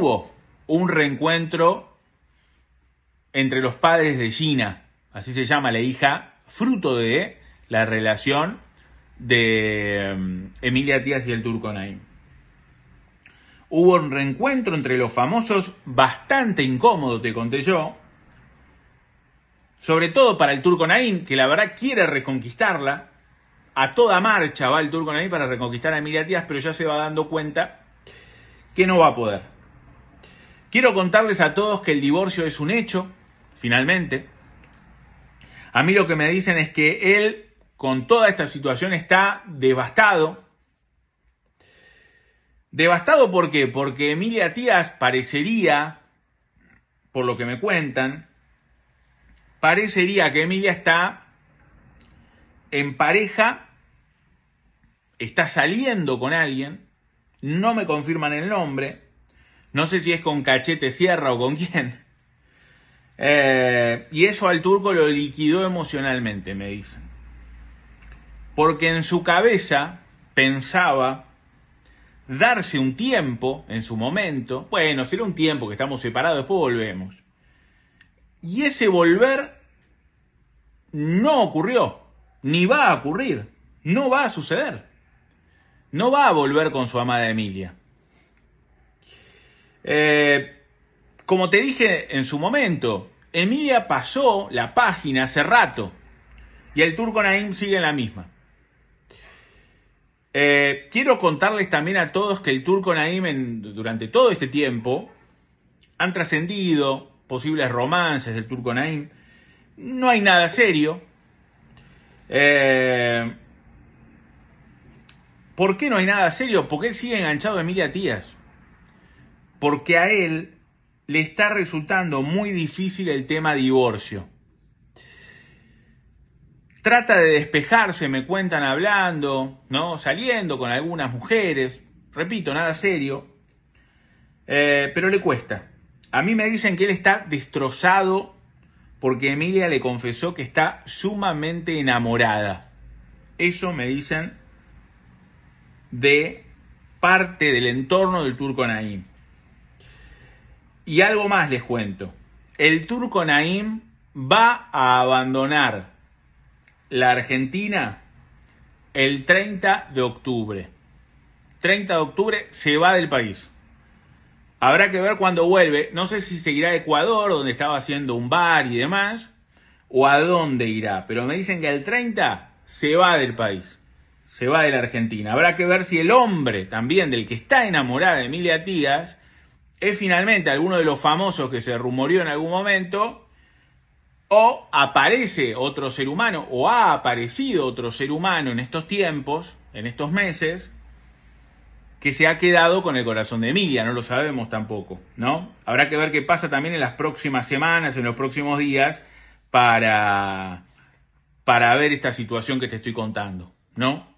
hubo un reencuentro entre los padres de Gina, así se llama la hija, fruto de la relación de mm, Emilia Tías y el Turco Naim. Hubo un reencuentro entre los famosos bastante incómodo, te conté yo, sobre todo para el Turco Naim, que la verdad quiere reconquistarla. A toda marcha va el Turco Naim para reconquistar a Emilia Tías, pero ya se va dando cuenta que no va a poder. Quiero contarles a todos que el divorcio es un hecho, finalmente. A mí lo que me dicen es que él, con toda esta situación, está devastado. Devastado por qué? Porque Emilia Tías parecería, por lo que me cuentan, parecería que Emilia está en pareja, está saliendo con alguien, no me confirman el nombre, no sé si es con cachete sierra o con quién. Eh, y eso al turco lo liquidó emocionalmente, me dicen. Porque en su cabeza pensaba darse un tiempo en su momento. Bueno, será un tiempo que estamos separados, después volvemos. Y ese volver no ocurrió, ni va a ocurrir, no va a suceder. No va a volver con su amada Emilia. Eh, como te dije en su momento, Emilia pasó la página hace rato y el turco Naim sigue en la misma. Eh, quiero contarles también a todos que el turco Naim durante todo este tiempo han trascendido posibles romances del turco Naim. No hay nada serio. Eh, ¿Por qué no hay nada serio? Porque él sigue enganchado a Emilia Tías porque a él le está resultando muy difícil el tema divorcio. Trata de despejarse, me cuentan hablando, ¿no? Saliendo con algunas mujeres. Repito, nada serio. Eh, pero le cuesta. A mí me dicen que él está destrozado porque Emilia le confesó que está sumamente enamorada. Eso me dicen de parte del entorno del turco Naim. Y algo más les cuento. El turco Naim va a abandonar la Argentina el 30 de octubre. 30 de octubre se va del país. Habrá que ver cuando vuelve. No sé si seguirá a Ecuador, donde estaba haciendo un bar y demás, o a dónde irá. Pero me dicen que el 30 se va del país. Se va de la Argentina. Habrá que ver si el hombre también del que está enamorada Emilia Díaz, es finalmente alguno de los famosos que se rumoreó en algún momento, o aparece otro ser humano, o ha aparecido otro ser humano en estos tiempos, en estos meses, que se ha quedado con el corazón de Emilia, no lo sabemos tampoco, ¿no? Habrá que ver qué pasa también en las próximas semanas, en los próximos días, para, para ver esta situación que te estoy contando, ¿no?